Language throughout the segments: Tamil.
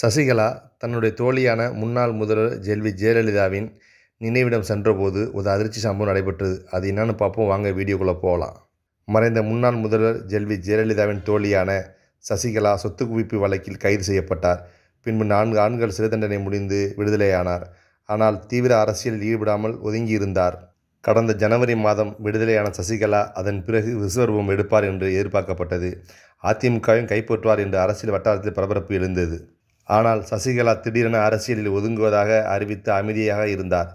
சசிகலா தன்னுடைய தோழியான முன்னாள் முதல்வர் ஜெல்வி ஜெயலலிதாவின் நினைவிடம் சென்றபோது ஒரு அதிர்ச்சி சம்பவம் நடைபெற்றது அது என்னன்னு பார்ப்போம் வாங்க வீடியோக்குள்ளே போகலாம் மறைந்த முன்னாள் முதல்வர் ஜெல்வி ஜெயலலிதாவின் தோழியான சசிகலா சொத்து குவிப்பு வழக்கில் கைது செய்யப்பட்டார் பின்பு நான்கு ஆண்கள் சிறை தண்டனை முடிந்து விடுதலையானார் ஆனால் தீவிர அரசியலில் ஈடுபடாமல் ஒதுங்கியிருந்தார் கடந்த ஜனவரி மாதம் விடுதலையான சசிகலா அதன் பிறகு விசுவரூபம் எடுப்பார் என்று எதிர்பார்க்கப்பட்டது அதிமுகவையும் கைப்பற்றுவார் என்று அரசியல் வட்டாரத்தில் பரபரப்பு எழுந்தது ஆனால் சசிகலா திடீரென அரசியலில் ஒதுங்குவதாக அறிவித்து அமைதியாக இருந்தார்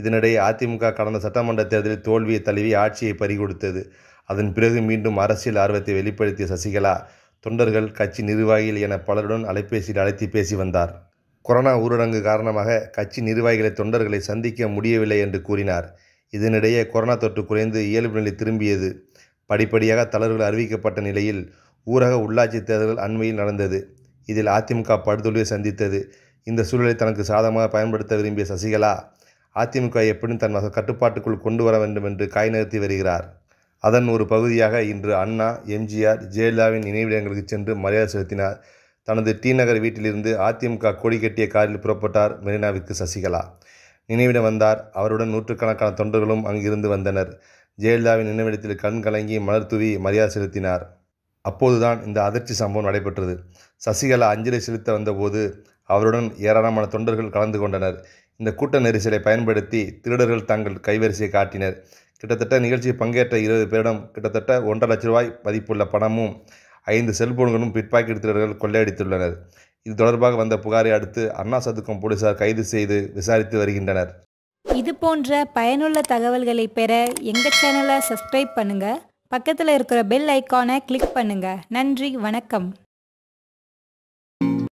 இதனிடையே அதிமுக கடந்த சட்டமன்ற தேர்தலில் தோல்வியை தழுவி ஆட்சியை பறிகொடுத்தது அதன் பிறகு மீண்டும் அரசியல் ஆர்வத்தை வெளிப்படுத்திய சசிகலா தொண்டர்கள் கட்சி நிர்வாகிகள் என பலருடன் அலைபேசியில் அழைத்து பேசி வந்தார் கொரோனா ஊரடங்கு காரணமாக கட்சி நிர்வாகிகளை தொண்டர்களை சந்திக்க முடியவில்லை என்று கூறினார் இதனிடையே கொரோனா தொற்று குறைந்து இயல்பு நிலை திரும்பியது படிப்படியாக தளர்வுகள் அறிவிக்கப்பட்ட நிலையில் ஊரக உள்ளாட்சி தேர்தல் அண்மையில் நடந்தது இதில் அதிமுக படுதோல்வியை சந்தித்தது இந்த சூழலை தனக்கு சாதகமாக பயன்படுத்த விரும்பிய சசிகலா அதிமுக எப்படியும் தன் கட்டுப்பாட்டுக்குள் கொண்டு வர வேண்டும் என்று காய் நிறுத்தி வருகிறார் அதன் ஒரு பகுதியாக இன்று அண்ணா எம்ஜிஆர் ஜெயலலிதாவின் நினைவிடங்களுக்கு சென்று மரியாதை செலுத்தினார் தனது டி நகர் வீட்டிலிருந்து அதிமுக கொடி கட்டிய காரில் புறப்பட்டார் மெரினாவிற்கு சசிகலா நினைவிடம் வந்தார் அவருடன் நூற்றுக்கணக்கான தொண்டர்களும் அங்கிருந்து வந்தனர் ஜெயலலிதாவின் நினைவிடத்தில் கண் கலங்கி மலர் தூவி மரியாதை செலுத்தினார் அப்போதுதான் இந்த அதிர்ச்சி சம்பவம் நடைபெற்றது சசிகலா அஞ்சலி செலுத்த வந்தபோது அவருடன் ஏராளமான தொண்டர்கள் கலந்து கொண்டனர் இந்த கூட்ட நெரிசலை பயன்படுத்தி திருடர்கள் தங்கள் கைவரிசையை காட்டினர் கிட்டத்தட்ட நிகழ்ச்சியில் பங்கேற்ற இருபது பேரிடம் கிட்டத்தட்ட ஒன்றரை லட்ச ரூபாய் மதிப்புள்ள பணமும் ஐந்து செல்போன்களும் பிற்பாக்கெட் திருடர்கள் கொள்ளையடித்துள்ளனர் இது தொடர்பாக வந்த புகாரை அடுத்து அண்ணா சதுக்கம் போலீசார் கைது செய்து விசாரித்து வருகின்றனர் இது போன்ற பயனுள்ள தகவல்களை பெற எங்கள் சேனலை சப்ஸ்கிரைப் பண்ணுங்கள் பக்கத்தில் இருக்கிற பெல் ஐக்கானை கிளிக் பண்ணுங்கள் நன்றி வணக்கம்